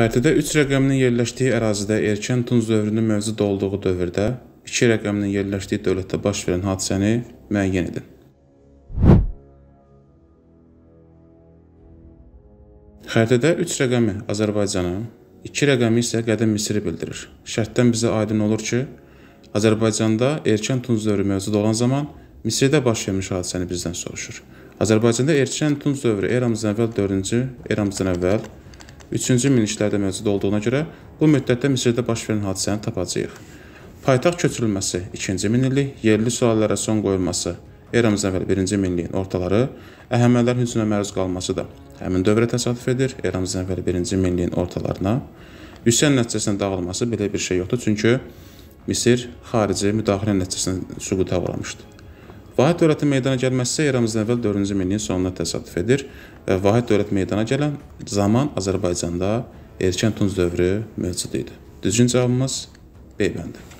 Xəritədə 3 rəqəminin yerləşdiyi ərazidə erkən tunç dövrünün mövcud olduğu dövrdə 2 rəqəminin yerləşdiyi dövlətdə baş verən hadisəni müəyyən edin. Xəritədə 3 rəqəmi Azərbaycanı, 2 rəqəmi isə qədim Misri bildirir. Şərtdən bizə aydın olur ki, Azərbaycanda erkən tunç dövrü mövcud olan zaman Misirdə baş vermiş hadisəni bizdən soruşur. Azərbaycanda erkən tunç dövrü eramızdan əvvəl 4-cü eramızdan əvvəl 3-cü minilliklərdə mövcud olduğuna görə bu müddətdə Misirdə baş verən hadisəni tapacağıq. Paytaxt köçürülməsi 2-ci minillik, yerli suallara son qoyulması eramızdan əvvəl 1-ci minilliyin ortaları Əhəmənilər hücumuna məruz qalması da həmin dövrə təsadüf edir. Eramızdan əvvəl 1-ci minilliyin ortalarına üsyan nəticəsində dağılması belə bir şey yoxdur, çünki Misir xarici müdaxilə nəticəsində süquta uğramışdı. Vahid dövlətin meydana gəlməsi eramızdan əvvəl 4-cü minilliyin sonuna təsadüf edir və e, Vahid dövlət meydana gələn zaman Azərbaycanda erkən tunc dövrü mövcud idi. Düzgün cavabımız B bəndi.